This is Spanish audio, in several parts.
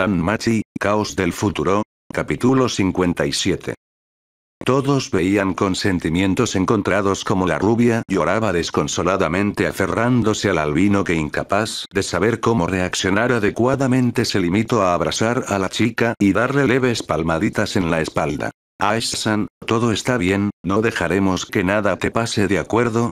San Machi, Caos del Futuro, capítulo 57. Todos veían con sentimientos encontrados como la rubia lloraba desconsoladamente aferrándose al albino que incapaz de saber cómo reaccionar adecuadamente se limitó a abrazar a la chica y darle leves palmaditas en la espalda. ash todo está bien, no dejaremos que nada te pase de acuerdo.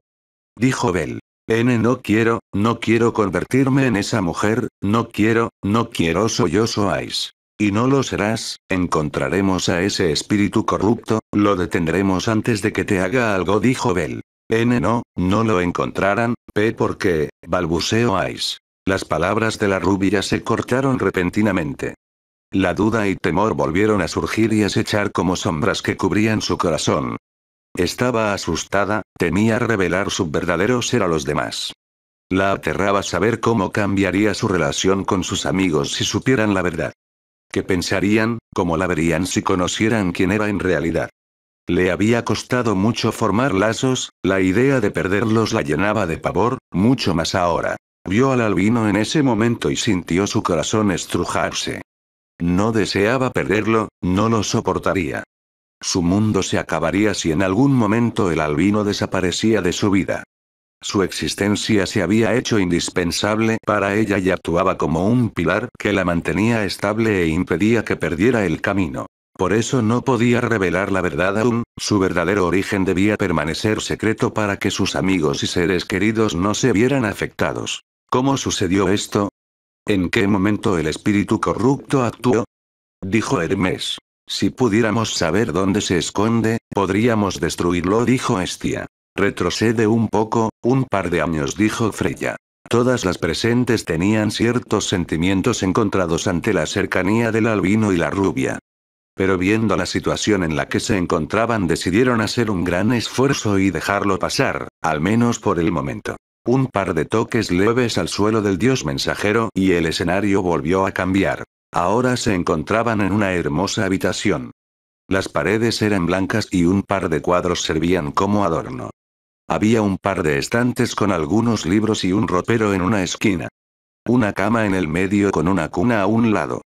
Dijo Bell. N no quiero, no quiero convertirme en esa mujer, no quiero, no quiero soy Ice Y no lo serás, encontraremos a ese espíritu corrupto, lo detendremos antes de que te haga algo dijo Bell. N no, no lo encontrarán, P porque, balbuceó Ice. Las palabras de la rubia se cortaron repentinamente. La duda y temor volvieron a surgir y a sechar como sombras que cubrían su corazón. Estaba asustada, temía revelar su verdadero ser a los demás. La aterraba saber cómo cambiaría su relación con sus amigos si supieran la verdad. ¿Qué pensarían, cómo la verían si conocieran quién era en realidad? Le había costado mucho formar lazos, la idea de perderlos la llenaba de pavor, mucho más ahora. Vio al albino en ese momento y sintió su corazón estrujarse. No deseaba perderlo, no lo soportaría. Su mundo se acabaría si en algún momento el albino desaparecía de su vida. Su existencia se había hecho indispensable para ella y actuaba como un pilar que la mantenía estable e impedía que perdiera el camino. Por eso no podía revelar la verdad aún, su verdadero origen debía permanecer secreto para que sus amigos y seres queridos no se vieran afectados. ¿Cómo sucedió esto? ¿En qué momento el espíritu corrupto actuó? Dijo Hermes. Si pudiéramos saber dónde se esconde, podríamos destruirlo, dijo Estia. Retrocede un poco, un par de años, dijo Freya. Todas las presentes tenían ciertos sentimientos encontrados ante la cercanía del albino y la rubia. Pero viendo la situación en la que se encontraban decidieron hacer un gran esfuerzo y dejarlo pasar, al menos por el momento. Un par de toques leves al suelo del dios mensajero y el escenario volvió a cambiar. Ahora se encontraban en una hermosa habitación. Las paredes eran blancas y un par de cuadros servían como adorno. Había un par de estantes con algunos libros y un ropero en una esquina. Una cama en el medio con una cuna a un lado.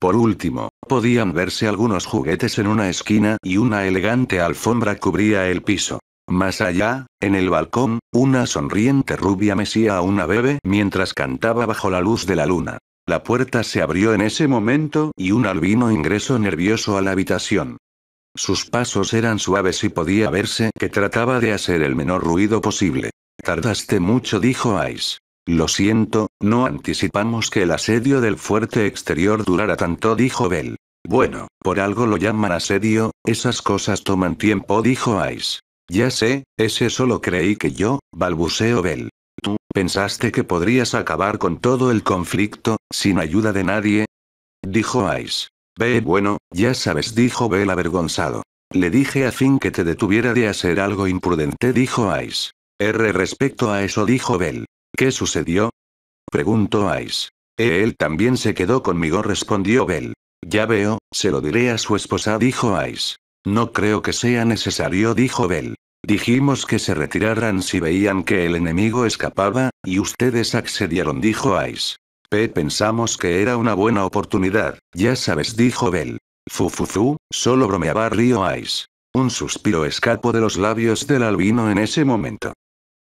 Por último, podían verse algunos juguetes en una esquina y una elegante alfombra cubría el piso. Más allá, en el balcón, una sonriente rubia mesía a una bebé mientras cantaba bajo la luz de la luna. La puerta se abrió en ese momento, y un albino ingresó nervioso a la habitación. Sus pasos eran suaves y podía verse que trataba de hacer el menor ruido posible. Tardaste mucho, dijo Ice. Lo siento, no anticipamos que el asedio del fuerte exterior durara tanto, dijo Bell. Bueno, por algo lo llaman asedio, esas cosas toman tiempo, dijo Ice. Ya sé, ese solo creí que yo, balbuceó Bell tú, pensaste que podrías acabar con todo el conflicto, sin ayuda de nadie? Dijo Ice. Ve, bueno, ya sabes, dijo Bell avergonzado. Le dije a fin que te detuviera de hacer algo imprudente, dijo Ice. R respecto a eso, dijo Bell. ¿Qué sucedió? Preguntó Ice. Eh, él también se quedó conmigo, respondió Bell. Ya veo, se lo diré a su esposa, dijo Ice. No creo que sea necesario, dijo Bell. Dijimos que se retiraran si veían que el enemigo escapaba, y ustedes accedieron, dijo Ice. Pensamos que era una buena oportunidad, ya sabes, dijo Bell. Fufufu, solo bromeaba Río Ice. Un suspiro escapó de los labios del albino en ese momento.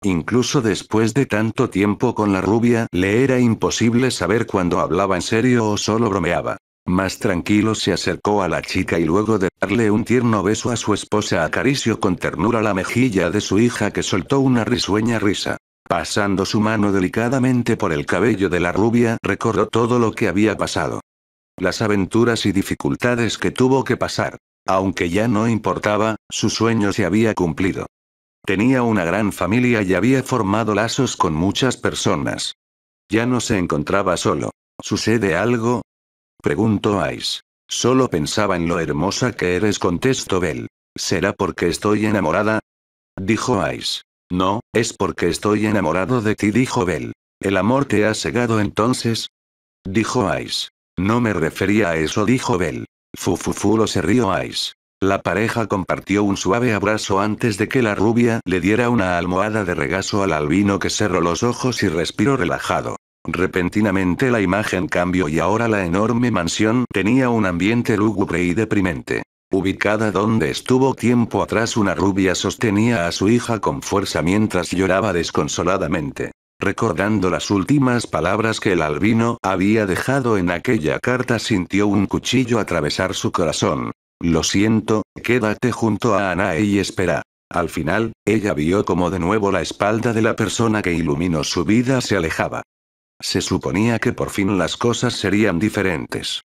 Incluso después de tanto tiempo con la rubia, le era imposible saber cuándo hablaba en serio o solo bromeaba. Más tranquilo se acercó a la chica y luego de darle un tierno beso a su esposa acarició con ternura la mejilla de su hija que soltó una risueña risa. Pasando su mano delicadamente por el cabello de la rubia recordó todo lo que había pasado. Las aventuras y dificultades que tuvo que pasar. Aunque ya no importaba, su sueño se había cumplido. Tenía una gran familia y había formado lazos con muchas personas. Ya no se encontraba solo. Sucede algo, preguntó Ice. Solo pensaba en lo hermosa que eres, contestó Bell. ¿Será porque estoy enamorada? Dijo Ice. No, es porque estoy enamorado de ti, dijo Bell. ¿El amor te ha cegado entonces? Dijo Ice. No me refería a eso, dijo Bell. lo se rió Ice. La pareja compartió un suave abrazo antes de que la rubia le diera una almohada de regazo al albino que cerró los ojos y respiró relajado. Repentinamente la imagen cambió y ahora la enorme mansión tenía un ambiente lúgubre y deprimente. Ubicada donde estuvo tiempo atrás una rubia sostenía a su hija con fuerza mientras lloraba desconsoladamente. Recordando las últimas palabras que el albino había dejado en aquella carta sintió un cuchillo atravesar su corazón. Lo siento, quédate junto a Ana y espera. Al final, ella vio como de nuevo la espalda de la persona que iluminó su vida se alejaba. Se suponía que por fin las cosas serían diferentes.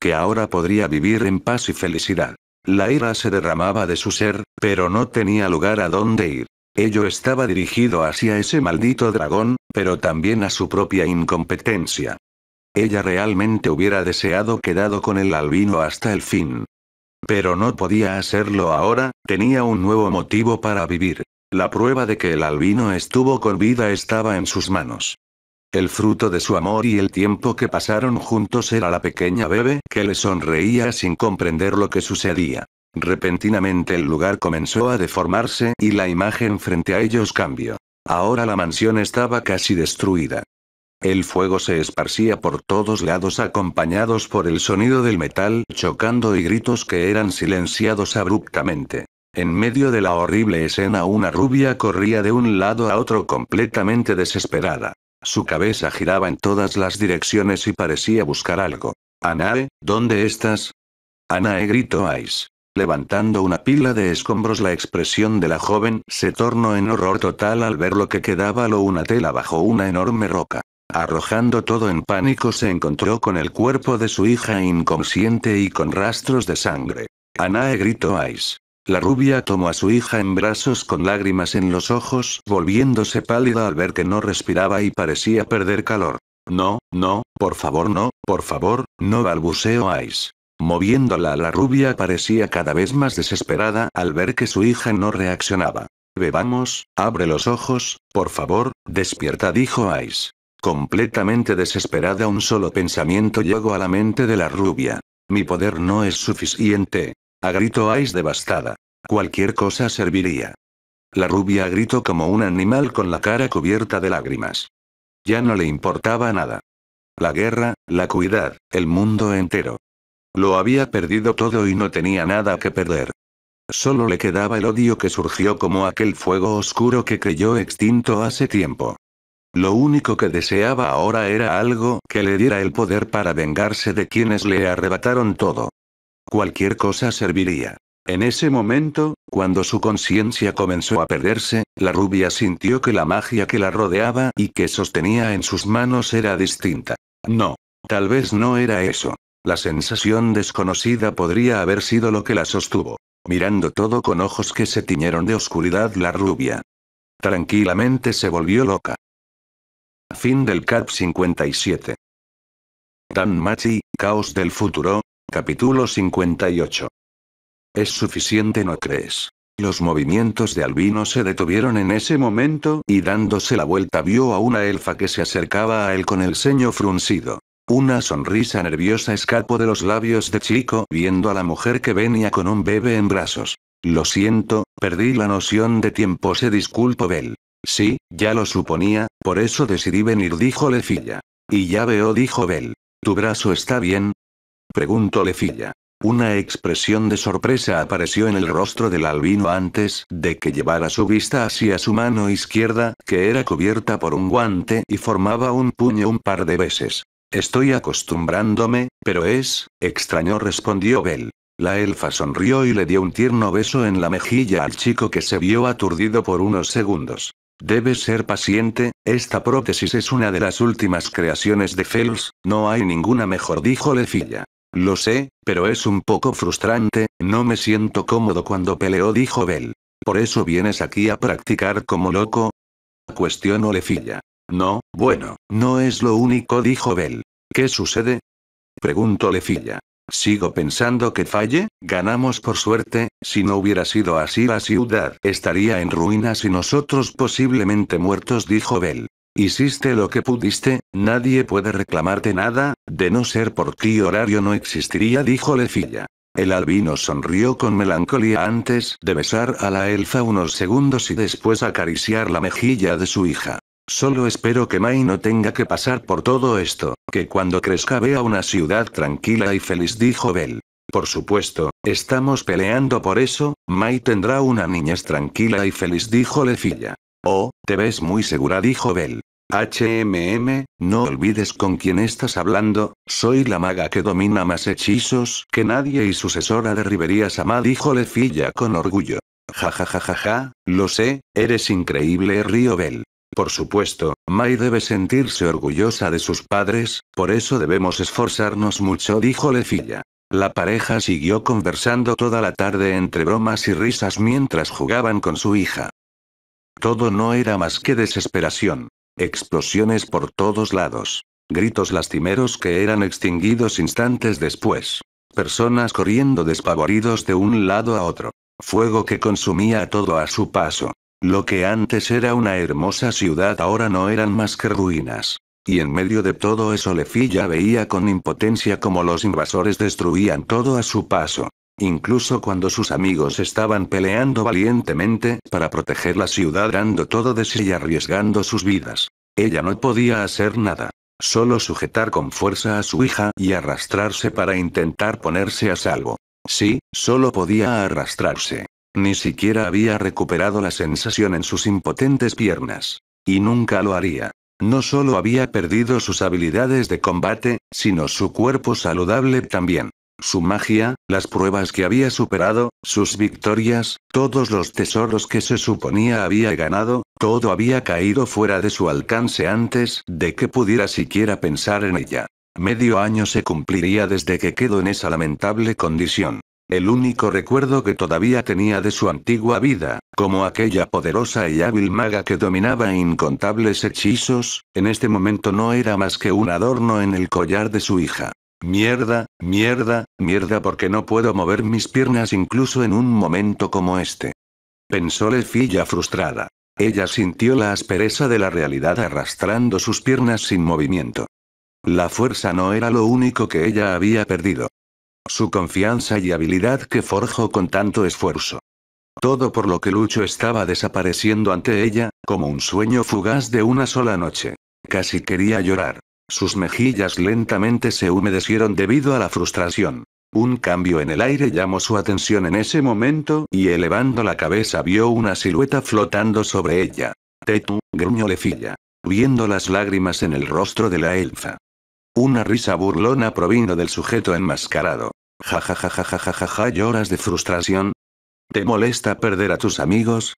Que ahora podría vivir en paz y felicidad. La ira se derramaba de su ser, pero no tenía lugar a dónde ir. Ello estaba dirigido hacia ese maldito dragón, pero también a su propia incompetencia. Ella realmente hubiera deseado quedado con el albino hasta el fin. Pero no podía hacerlo ahora, tenía un nuevo motivo para vivir. La prueba de que el albino estuvo con vida estaba en sus manos. El fruto de su amor y el tiempo que pasaron juntos era la pequeña bebé que le sonreía sin comprender lo que sucedía. Repentinamente el lugar comenzó a deformarse y la imagen frente a ellos cambió. Ahora la mansión estaba casi destruida. El fuego se esparcía por todos lados acompañados por el sonido del metal chocando y gritos que eran silenciados abruptamente. En medio de la horrible escena una rubia corría de un lado a otro completamente desesperada. Su cabeza giraba en todas las direcciones y parecía buscar algo. Anae, ¿dónde estás? Anae gritó Ice. Levantando una pila de escombros la expresión de la joven se tornó en horror total al ver lo que quedaba lo una tela bajo una enorme roca. Arrojando todo en pánico se encontró con el cuerpo de su hija inconsciente y con rastros de sangre. Anae gritó Ice. La rubia tomó a su hija en brazos con lágrimas en los ojos, volviéndose pálida al ver que no respiraba y parecía perder calor. No, no, por favor no, por favor, no balbuceó Ice. Moviéndola la rubia parecía cada vez más desesperada al ver que su hija no reaccionaba. Bebamos, abre los ojos, por favor, despierta dijo Ice. Completamente desesperada un solo pensamiento llegó a la mente de la rubia. Mi poder no es suficiente, a grito Ais devastada. Cualquier cosa serviría. La rubia gritó como un animal con la cara cubierta de lágrimas. Ya no le importaba nada. La guerra, la cuidad, el mundo entero. Lo había perdido todo y no tenía nada que perder. Solo le quedaba el odio que surgió como aquel fuego oscuro que creyó extinto hace tiempo. Lo único que deseaba ahora era algo que le diera el poder para vengarse de quienes le arrebataron todo. Cualquier cosa serviría. En ese momento, cuando su conciencia comenzó a perderse, la rubia sintió que la magia que la rodeaba y que sostenía en sus manos era distinta. No. Tal vez no era eso. La sensación desconocida podría haber sido lo que la sostuvo. Mirando todo con ojos que se tiñeron de oscuridad la rubia. Tranquilamente se volvió loca. Fin del CAP 57. Dan Machi, Caos del Futuro, Capítulo 58. Es suficiente, ¿no crees? Los movimientos de Albino se detuvieron en ese momento, y dándose la vuelta vio a una elfa que se acercaba a él con el ceño fruncido. Una sonrisa nerviosa escapó de los labios de Chico viendo a la mujer que venía con un bebé en brazos. Lo siento, perdí la noción de tiempo, se disculpo Bel. Sí, ya lo suponía, por eso decidí venir, dijo Lefilla. Y ya veo, dijo Bel. Tu brazo está bien, Preguntó Lefilla. Una expresión de sorpresa apareció en el rostro del albino antes de que llevara su vista hacia su mano izquierda, que era cubierta por un guante y formaba un puño un par de veces. Estoy acostumbrándome, pero es extraño, respondió Bell. La elfa sonrió y le dio un tierno beso en la mejilla al chico que se vio aturdido por unos segundos. Debes ser paciente, esta prótesis es una de las últimas creaciones de Fels, no hay ninguna mejor, dijo Lefilla. Lo sé, pero es un poco frustrante, no me siento cómodo cuando peleó, dijo Bell. ¿Por eso vienes aquí a practicar como loco? Cuestionó Lefilla. No, bueno, no es lo único, dijo Bell. ¿Qué sucede? Preguntó Lefilla. Sigo pensando que falle, ganamos por suerte, si no hubiera sido así la ciudad estaría en ruinas y nosotros posiblemente muertos, dijo Bell. Hiciste lo que pudiste, nadie puede reclamarte nada, de no ser por ti horario no existiría, dijo Lefilla. El albino sonrió con melancolía antes de besar a la elfa unos segundos y después acariciar la mejilla de su hija. Solo espero que Mai no tenga que pasar por todo esto, que cuando crezca vea una ciudad tranquila y feliz, dijo Bel. Por supuesto, estamos peleando por eso, Mai tendrá una niñez tranquila y feliz, dijo Lefilla. Oh, te ves muy segura, dijo Bell. HMM, no olvides con quién estás hablando, soy la maga que domina más hechizos que nadie y sucesora de a Ma, dijo Lefilla con orgullo. Ja ja ja ja ja, lo sé, eres increíble Bell. Por supuesto, Mai debe sentirse orgullosa de sus padres, por eso debemos esforzarnos mucho dijo Lefilla. La pareja siguió conversando toda la tarde entre bromas y risas mientras jugaban con su hija. Todo no era más que desesperación. Explosiones por todos lados. Gritos lastimeros que eran extinguidos instantes después. Personas corriendo despavoridos de un lado a otro. Fuego que consumía todo a su paso. Lo que antes era una hermosa ciudad ahora no eran más que ruinas. Y en medio de todo eso ya veía con impotencia como los invasores destruían todo a su paso. Incluso cuando sus amigos estaban peleando valientemente para proteger la ciudad dando todo de sí y arriesgando sus vidas. Ella no podía hacer nada. Solo sujetar con fuerza a su hija y arrastrarse para intentar ponerse a salvo. Sí, solo podía arrastrarse. Ni siquiera había recuperado la sensación en sus impotentes piernas. Y nunca lo haría. No solo había perdido sus habilidades de combate, sino su cuerpo saludable también. Su magia, las pruebas que había superado, sus victorias, todos los tesoros que se suponía había ganado, todo había caído fuera de su alcance antes de que pudiera siquiera pensar en ella. Medio año se cumpliría desde que quedó en esa lamentable condición. El único recuerdo que todavía tenía de su antigua vida, como aquella poderosa y hábil maga que dominaba incontables hechizos, en este momento no era más que un adorno en el collar de su hija. Mierda, mierda, mierda porque no puedo mover mis piernas incluso en un momento como este. Pensó Lefilla frustrada. Ella sintió la aspereza de la realidad arrastrando sus piernas sin movimiento. La fuerza no era lo único que ella había perdido. Su confianza y habilidad que forjó con tanto esfuerzo. Todo por lo que Lucho estaba desapareciendo ante ella, como un sueño fugaz de una sola noche. Casi quería llorar. Sus mejillas lentamente se humedecieron debido a la frustración. Un cambio en el aire llamó su atención en ese momento, y elevando la cabeza vio una silueta flotando sobre ella. Tetu, gruñó viendo las lágrimas en el rostro de la elfa. Una risa burlona provino del sujeto enmascarado. Ja ja ja ja ja ja ja ja lloras de frustración. ¿Te molesta perder a tus amigos?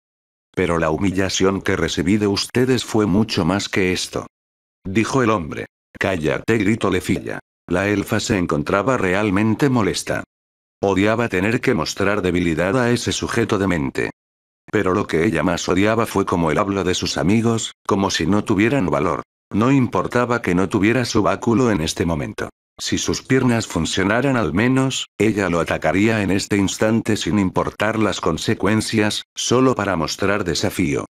Pero la humillación que recibí de ustedes fue mucho más que esto. Dijo el hombre. Cállate, gritó Lefilla. La elfa se encontraba realmente molesta. Odiaba tener que mostrar debilidad a ese sujeto de mente. Pero lo que ella más odiaba fue como el habla de sus amigos, como si no tuvieran valor. No importaba que no tuviera su báculo en este momento. Si sus piernas funcionaran al menos, ella lo atacaría en este instante sin importar las consecuencias, solo para mostrar desafío.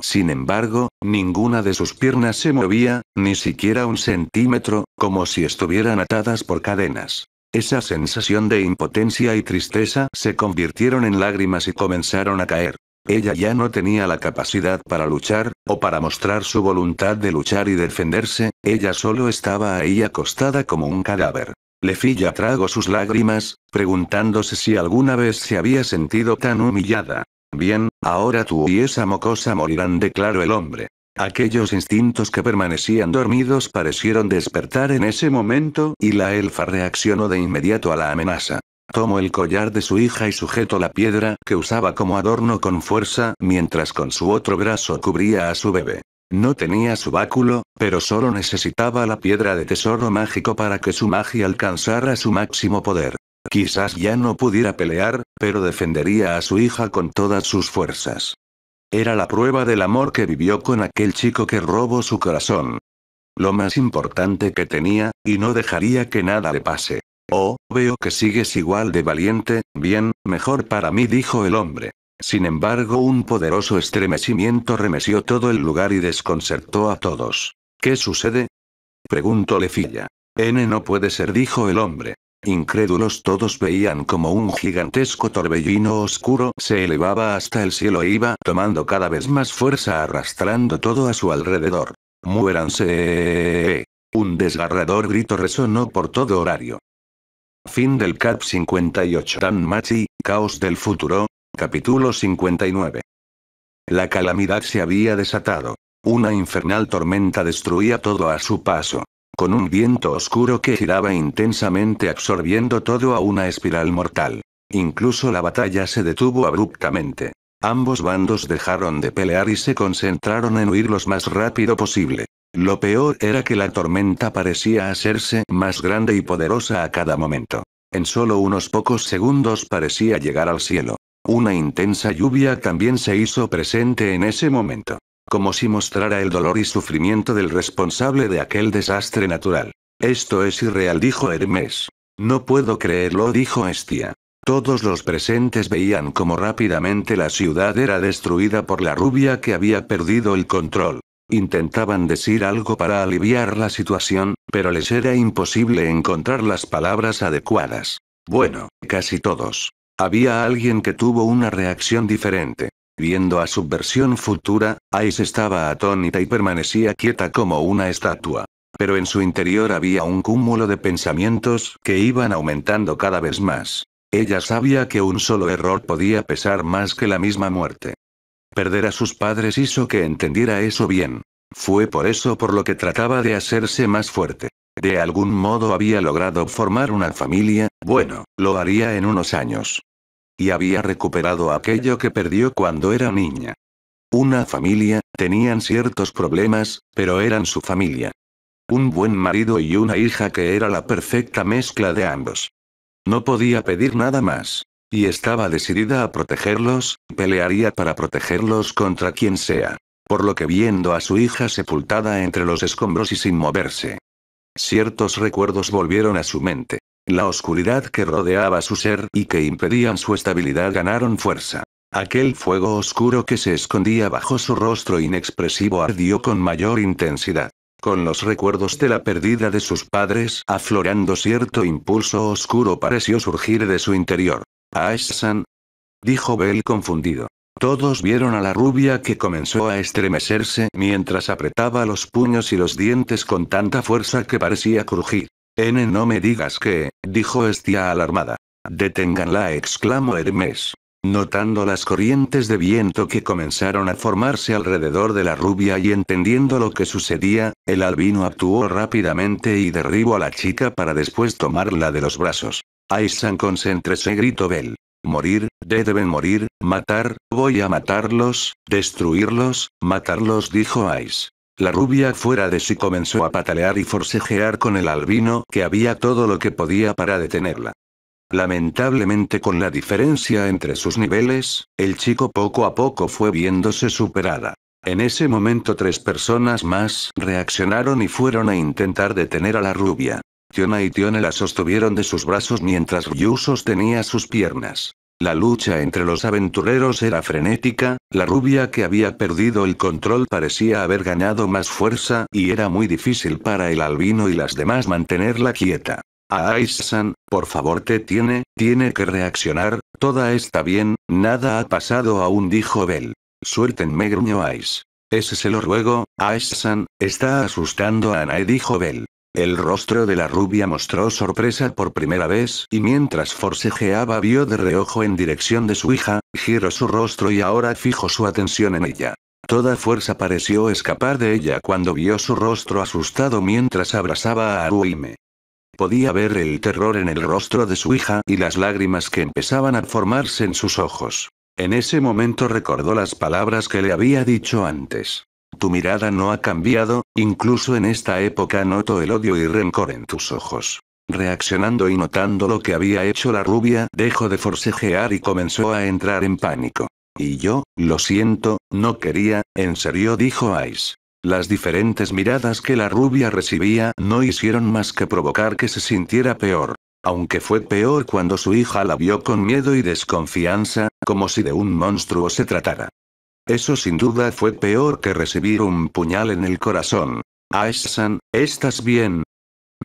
Sin embargo, ninguna de sus piernas se movía, ni siquiera un centímetro, como si estuvieran atadas por cadenas. Esa sensación de impotencia y tristeza se convirtieron en lágrimas y comenzaron a caer. Ella ya no tenía la capacidad para luchar, o para mostrar su voluntad de luchar y defenderse, ella solo estaba ahí acostada como un cadáver. Lefilla tragó sus lágrimas, preguntándose si alguna vez se había sentido tan humillada. Bien, ahora tú y esa mocosa morirán, declaró el hombre. Aquellos instintos que permanecían dormidos parecieron despertar en ese momento, y la elfa reaccionó de inmediato a la amenaza. Tomó el collar de su hija y sujetó la piedra que usaba como adorno con fuerza, mientras con su otro brazo cubría a su bebé. No tenía su báculo, pero solo necesitaba la piedra de tesoro mágico para que su magia alcanzara su máximo poder. Quizás ya no pudiera pelear, pero defendería a su hija con todas sus fuerzas. Era la prueba del amor que vivió con aquel chico que robó su corazón. Lo más importante que tenía, y no dejaría que nada le pase. Oh, veo que sigues igual de valiente, bien, mejor para mí, dijo el hombre. Sin embargo, un poderoso estremecimiento remeció todo el lugar y desconcertó a todos. ¿Qué sucede? preguntó Lefilla. N no puede ser, dijo el hombre. Incrédulos todos veían como un gigantesco torbellino oscuro se elevaba hasta el cielo e iba tomando cada vez más fuerza arrastrando todo a su alrededor. ¡Muéranse! Un desgarrador grito resonó por todo horario. Fin del CAP 58 Dan Machi, Caos del Futuro, capítulo 59. La calamidad se había desatado. Una infernal tormenta destruía todo a su paso con un viento oscuro que giraba intensamente absorbiendo todo a una espiral mortal. Incluso la batalla se detuvo abruptamente. Ambos bandos dejaron de pelear y se concentraron en huir lo más rápido posible. Lo peor era que la tormenta parecía hacerse más grande y poderosa a cada momento. En solo unos pocos segundos parecía llegar al cielo. Una intensa lluvia también se hizo presente en ese momento como si mostrara el dolor y sufrimiento del responsable de aquel desastre natural. Esto es irreal, dijo Hermes. No puedo creerlo, dijo Estia. Todos los presentes veían cómo rápidamente la ciudad era destruida por la rubia que había perdido el control. Intentaban decir algo para aliviar la situación, pero les era imposible encontrar las palabras adecuadas. Bueno, casi todos. Había alguien que tuvo una reacción diferente. Viendo a su versión futura, Ice estaba atónita y permanecía quieta como una estatua. Pero en su interior había un cúmulo de pensamientos que iban aumentando cada vez más. Ella sabía que un solo error podía pesar más que la misma muerte. Perder a sus padres hizo que entendiera eso bien. Fue por eso por lo que trataba de hacerse más fuerte. De algún modo había logrado formar una familia, bueno, lo haría en unos años. Y había recuperado aquello que perdió cuando era niña. Una familia, tenían ciertos problemas, pero eran su familia. Un buen marido y una hija que era la perfecta mezcla de ambos. No podía pedir nada más. Y estaba decidida a protegerlos, pelearía para protegerlos contra quien sea. Por lo que viendo a su hija sepultada entre los escombros y sin moverse. Ciertos recuerdos volvieron a su mente. La oscuridad que rodeaba su ser y que impedían su estabilidad ganaron fuerza. Aquel fuego oscuro que se escondía bajo su rostro inexpresivo ardió con mayor intensidad. Con los recuerdos de la pérdida de sus padres aflorando cierto impulso oscuro pareció surgir de su interior. Ash-san. Dijo Bell confundido. Todos vieron a la rubia que comenzó a estremecerse mientras apretaba los puños y los dientes con tanta fuerza que parecía crujir. N no me digas que, dijo Estia alarmada. Deténganla, exclamó Hermes. Notando las corrientes de viento que comenzaron a formarse alrededor de la rubia y entendiendo lo que sucedía, el albino actuó rápidamente y derribó a la chica para después tomarla de los brazos. Aysan, concéntrese, gritó Bell. Morir, deben morir, matar, voy a matarlos, destruirlos, matarlos, dijo Ais. La rubia fuera de sí comenzó a patalear y forcejear con el albino que había todo lo que podía para detenerla. Lamentablemente con la diferencia entre sus niveles, el chico poco a poco fue viéndose superada. En ese momento tres personas más reaccionaron y fueron a intentar detener a la rubia. Tiona y Tiona la sostuvieron de sus brazos mientras Ryu sostenía sus piernas. La lucha entre los aventureros era frenética, la rubia que había perdido el control parecía haber ganado más fuerza y era muy difícil para el albino y las demás mantenerla quieta. Aisan, por favor te tiene, tiene que reaccionar, toda está bien, nada ha pasado aún dijo Bell. Suéltenme gruñó Ais. Ese se lo ruego, Aisan, está asustando a Anae dijo Bell. El rostro de la rubia mostró sorpresa por primera vez, y mientras forcejeaba vio de reojo en dirección de su hija, giró su rostro y ahora fijó su atención en ella. Toda fuerza pareció escapar de ella cuando vio su rostro asustado mientras abrazaba a Aruime. Podía ver el terror en el rostro de su hija y las lágrimas que empezaban a formarse en sus ojos. En ese momento recordó las palabras que le había dicho antes. Tu mirada no ha cambiado, incluso en esta época noto el odio y rencor en tus ojos. Reaccionando y notando lo que había hecho la rubia, dejó de forcejear y comenzó a entrar en pánico. Y yo, lo siento, no quería, en serio dijo Ice. Las diferentes miradas que la rubia recibía no hicieron más que provocar que se sintiera peor. Aunque fue peor cuando su hija la vio con miedo y desconfianza, como si de un monstruo se tratara. Eso sin duda fue peor que recibir un puñal en el corazón. ash ¿estás bien?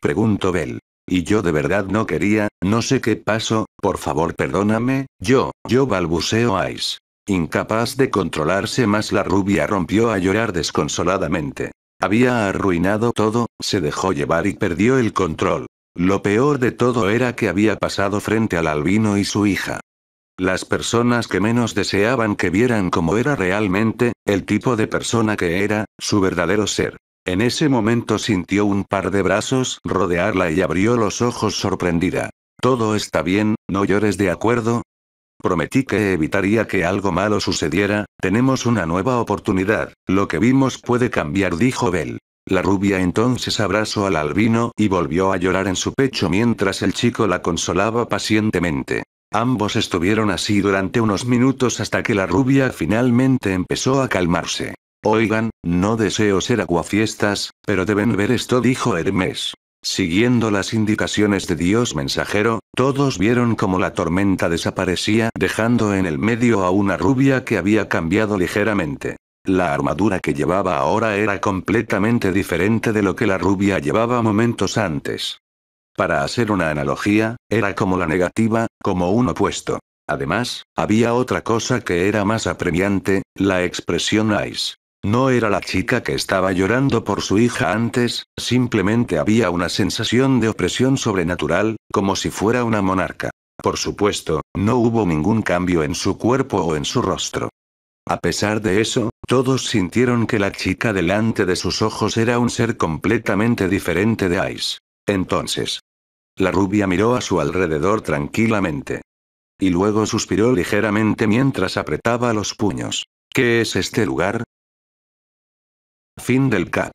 Preguntó Bell. Y yo de verdad no quería, no sé qué pasó, por favor perdóname, yo, yo balbuceo Ais, Incapaz de controlarse más la rubia rompió a llorar desconsoladamente. Había arruinado todo, se dejó llevar y perdió el control. Lo peor de todo era que había pasado frente al albino y su hija. Las personas que menos deseaban que vieran cómo era realmente, el tipo de persona que era, su verdadero ser. En ese momento sintió un par de brazos rodearla y abrió los ojos sorprendida. Todo está bien, no llores de acuerdo. Prometí que evitaría que algo malo sucediera, tenemos una nueva oportunidad, lo que vimos puede cambiar, dijo Bell. La rubia entonces abrazó al albino y volvió a llorar en su pecho mientras el chico la consolaba pacientemente. Ambos estuvieron así durante unos minutos hasta que la rubia finalmente empezó a calmarse. Oigan, no deseo ser aguafiestas, pero deben ver esto, dijo Hermes. Siguiendo las indicaciones de Dios mensajero, todos vieron cómo la tormenta desaparecía, dejando en el medio a una rubia que había cambiado ligeramente. La armadura que llevaba ahora era completamente diferente de lo que la rubia llevaba momentos antes. Para hacer una analogía, era como la negativa, como un opuesto. Además, había otra cosa que era más apremiante, la expresión ice. No era la chica que estaba llorando por su hija antes, simplemente había una sensación de opresión sobrenatural, como si fuera una monarca. Por supuesto, no hubo ningún cambio en su cuerpo o en su rostro. A pesar de eso, todos sintieron que la chica delante de sus ojos era un ser completamente diferente de Ice. Entonces. La rubia miró a su alrededor tranquilamente. Y luego suspiró ligeramente mientras apretaba los puños. ¿Qué es este lugar? Fin del cap.